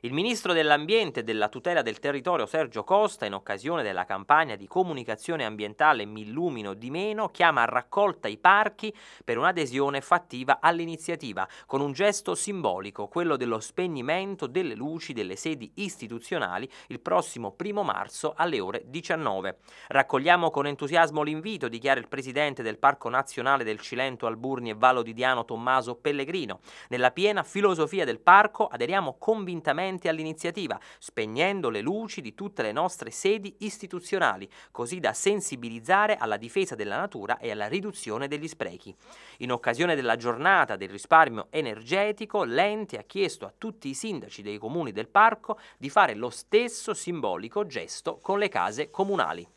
Il ministro dell'Ambiente e della tutela del territorio Sergio Costa, in occasione della campagna di comunicazione ambientale Mi illumino di meno, chiama a raccolta i parchi per un'adesione fattiva all'iniziativa, con un gesto simbolico, quello dello spegnimento delle luci delle sedi istituzionali il prossimo primo marzo alle ore 19. Raccogliamo con entusiasmo l'invito, dichiara il presidente del Parco Nazionale del Cilento Alburni e Vallo di Diano Tommaso Pellegrino. Nella piena filosofia del parco aderiamo convintamente permanenti all'iniziativa, spegnendo le luci di tutte le nostre sedi istituzionali, così da sensibilizzare alla difesa della natura e alla riduzione degli sprechi. In occasione della giornata del risparmio energetico, l'ente ha chiesto a tutti i sindaci dei comuni del parco di fare lo stesso simbolico gesto con le case comunali.